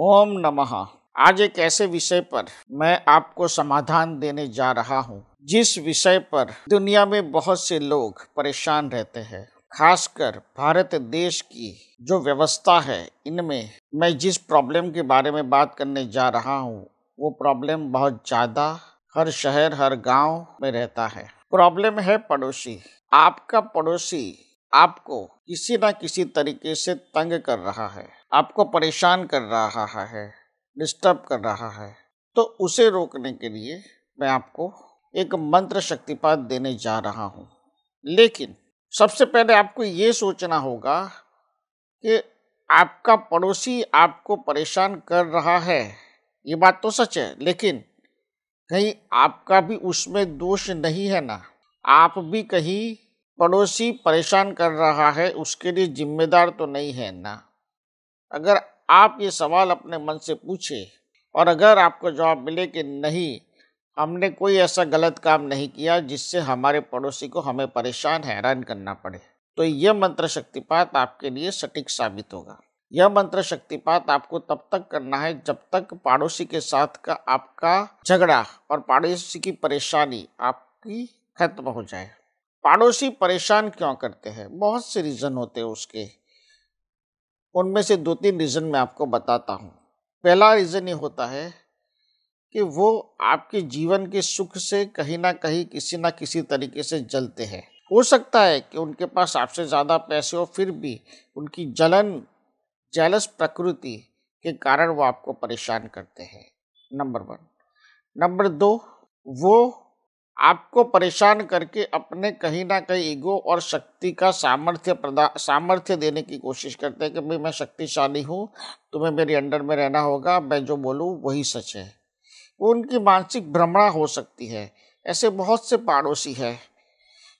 ओम नमः आज एक ऐसे विषय पर मैं आपको समाधान देने जा रहा हूँ जिस विषय पर दुनिया में बहुत से लोग परेशान रहते हैं खासकर भारत देश की जो व्यवस्था है इनमें मैं जिस प्रॉब्लम के बारे में बात करने जा रहा हूँ वो प्रॉब्लम बहुत ज़्यादा हर शहर हर गांव में रहता है प्रॉब्लम है पड़ोसी आपका पड़ोसी आपको किसी न किसी तरीके से तंग कर रहा है आपको परेशान कर रहा है डिस्टर्ब कर रहा है तो उसे रोकने के लिए मैं आपको एक मंत्र शक्तिपात देने जा रहा हूँ लेकिन सबसे पहले आपको ये सोचना होगा कि आपका पड़ोसी आपको परेशान कर रहा है ये बात तो सच है लेकिन कहीं आपका भी उसमें दोष नहीं है ना आप भी कहीं पड़ोसी परेशान कर रहा है उसके लिए जिम्मेदार तो नहीं है ना अगर आप ये सवाल अपने मन से पूछे और अगर आपको जवाब मिले कि नहीं हमने कोई ऐसा गलत काम नहीं किया जिससे हमारे पड़ोसी को हमें परेशान हैरान करना पड़े तो यह मंत्र शक्तिपात आपके लिए सटीक साबित होगा यह मंत्र शक्तिपात आपको तब तक करना है जब तक पड़ोसी के साथ का आपका झगड़ा और पड़ोसी की परेशानी आपकी खत्म हो जाए पड़ोसी परेशान क्यों करते हैं बहुत से रीज़न होते हैं उसके उनमें से दो तीन रीज़न मैं आपको बताता हूँ पहला रीज़न ये होता है कि वो आपके जीवन के सुख से कहीं ना कहीं किसी ना किसी तरीके से जलते हैं हो सकता है कि उनके पास आपसे ज़्यादा पैसे हो फिर भी उनकी जलन जलस प्रकृति के कारण वो आपको परेशान करते हैं नंबर वन नंबर दो वो आपको परेशान करके अपने कहीं ना कहीं ईगो और शक्ति का सामर्थ्य प्रदा सामर्थ्य देने की कोशिश करते हैं कि भाई मैं शक्तिशाली हूँ तुम्हें मेरे अंडर में रहना होगा मैं जो बोलूँ वही सच है वो उनकी मानसिक भ्रमणा हो सकती है ऐसे बहुत से पड़ोसी हैं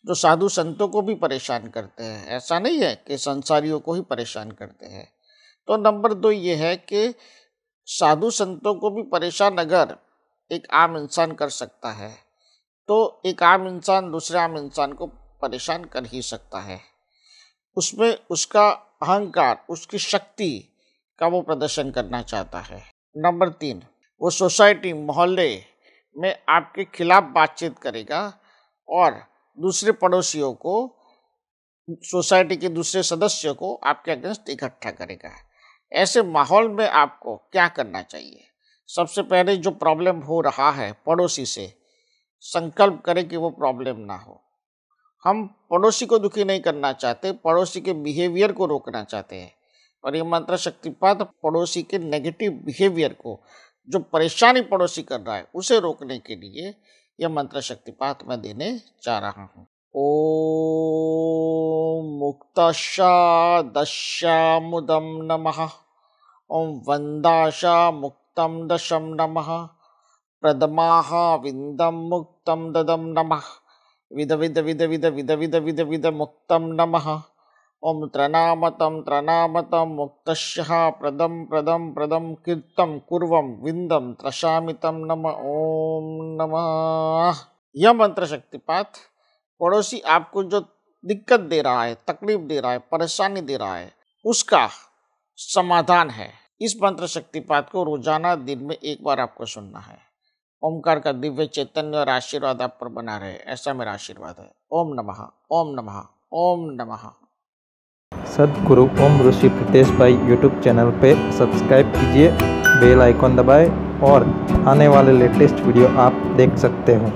जो साधु संतों को भी परेशान करते हैं ऐसा नहीं है कि संसारियों को ही परेशान करते हैं तो नंबर दो ये है कि साधु संतों को भी परेशान अगर एक आम इंसान कर सकता है तो एक आम इंसान दूसरे आम इंसान को परेशान कर ही सकता है उसमें उसका अहंकार उसकी शक्ति का वो प्रदर्शन करना चाहता है नंबर तीन वो सोसाइटी मोहल्ले में आपके खिलाफ बातचीत करेगा और दूसरे पड़ोसियों को सोसाइटी के दूसरे सदस्यों को आपके अगेंस्ट इकट्ठा करेगा ऐसे माहौल में आपको क्या करना चाहिए सबसे पहले जो प्रॉब्लम हो रहा है पड़ोसी से संकल्प करें कि वो प्रॉब्लम ना हो हम पड़ोसी को दुखी नहीं करना चाहते पड़ोसी के बिहेवियर को रोकना चाहते हैं और ये मंत्र शक्तिपात पड़ोसी के नेगेटिव बिहेवियर को जो परेशानी पड़ोसी कर रहा है उसे रोकने के लिए यह मंत्र शक्तिपात मैं देने जा रहा हूँ ओ ॐ मुदम नम ओम वंदाशा मुक्तम दशम नमः ददम प्रथमाः विन्दं मुक्तं ददं नमः विधविधविधविधविधविधविधविधमुक्तं नमः ॐ त्रनामतं त्रनामतं मुक्तश्यः प्रदं प्रदं प्रदम प्रदम प्रदम विन्दं त्रशामि तं नम ओम नमः यह मंत्र पाठ पड़ोसी आपको जो दिक्कत दे रहा है तकलीफ दे रहा है परेशानी दे रहा है उसका समाधान है इस मंत्र शक्तिपात को रोजाना दिन में एक बार आपको सुनना है ओमकार का दिव्य चैतन्य और आशीर्वाद आप पर बना रहे ऐसा मेरा आशीर्वाद है ओम नमः ओम नमः ओम नमः सदगुरु ओम ऋषि प्रतेश भाई यूट्यूब चैनल पे सब्सक्राइब कीजिए बेल आइकॉन दबाएं और आने वाले लेटेस्ट वीडियो आप देख सकते हो